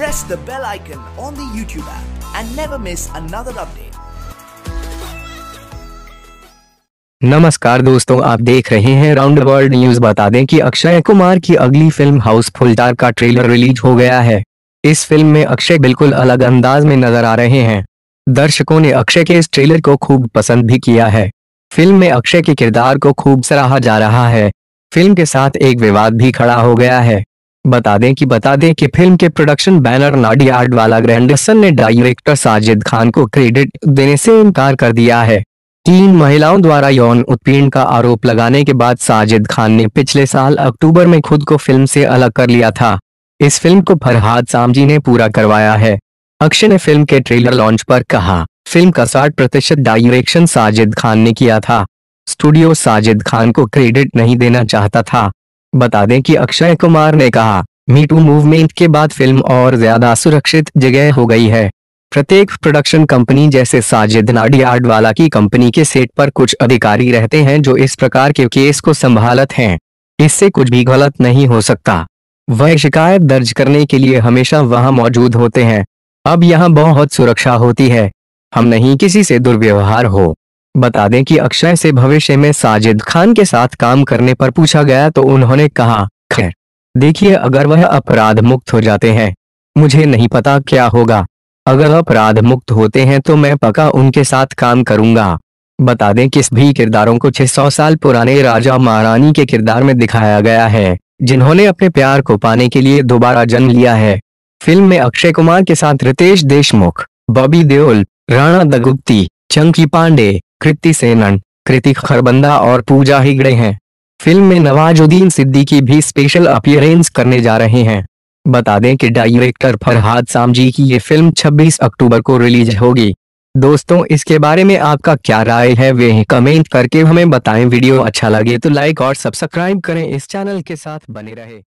press the bell icon on the YouTube app and never miss another update. नमस्कार दोस्तों आप देख रहे हैं राउंड वर्ल्ड न्यूज बता दें कि अक्षय कुमार की अगली फिल्म हाउसफुल चार का ट्रेलर रिलीज हो गया है इस फिल्म में अक्षय बिल्कुल अलग अंदाज में नजर आ रहे हैं दर्शकों ने अक्षय के इस ट्रेलर को खूब पसंद भी किया है फिल्म में अक्षय के किरदार को खूब सराहा जा रहा है फिल्म के साथ एक विवाद भी खड़ा हो गया है बता दें कि बता दें कि फिल्म के production banner Nadiadwala grandson ने डायरेक्टर साजिद खान को क्रेडिट देने से इनकार कर दिया है तीन महिलाओं द्वारा यौन उत्पीड़न का आरोप लगाने के बाद साजिद खान ने पिछले साल अक्टूबर में खुद को फिल्म से अलग कर लिया था इस फिल्म को फरहाद सामजी ने पूरा करवाया है अक्षय ने फिल्म के ट्रेलर लॉन्च पर कहा फिल्म का साठ प्रतिशत डायरेक्शन साजिद खान ने किया था स्टूडियो साजिद खान को क्रेडिट नहीं देना चाहता था बता दें कि अक्षय कुमार ने कहा मीटू मूवमेंट के बाद फिल्म और ज्यादा सुरक्षित जगह हो गई है प्रत्येक प्रोडक्शन कंपनी जैसे साजिद नाडियाडवाला की कंपनी के सेट पर कुछ अधिकारी रहते हैं जो इस प्रकार के केस को संभालत हैं इससे कुछ भी गलत नहीं हो सकता वह शिकायत दर्ज करने के लिए हमेशा वहां मौजूद होते हैं अब यहाँ बहुत सुरक्षा होती है हम नहीं किसी से दुर्व्यवहार हो बता दें कि अक्षय से भविष्य में साजिद खान के साथ काम करने पर पूछा गया तो उन्होंने कहा खैर देखिए अगर वह अपराध मुक्त हो जाते हैं मुझे नहीं पता क्या होगा अगर अपराध मुक्त होते हैं तो मैं पक्का उनके साथ काम करूंगा बता दें किस भी किरदारों को 600 साल पुराने राजा महारानी के किरदार में दिखाया गया है जिन्होंने अपने प्यार को पाने के लिए दोबारा जन्म लिया है फिल्म में अक्षय कुमार के साथ रितेश देशमुख बॉबी देओल राणा दगुप्ती चंकी पांडे कृति सेनन कृतिक खरबंदा और पूजा हिगड़े हैं फिल्म में नवाजुद्दीन सिद्दीकी भी स्पेशल अपियरेंस करने जा रहे हैं बता दें कि डायरेक्टर फरहाद सामजी की ये फिल्म 26 अक्टूबर को रिलीज होगी दोस्तों इसके बारे में आपका क्या राय है वे कमेंट करके हमें बताएं वीडियो अच्छा लगे तो लाइक और सब्सक्राइब करें इस चैनल के साथ बने रहे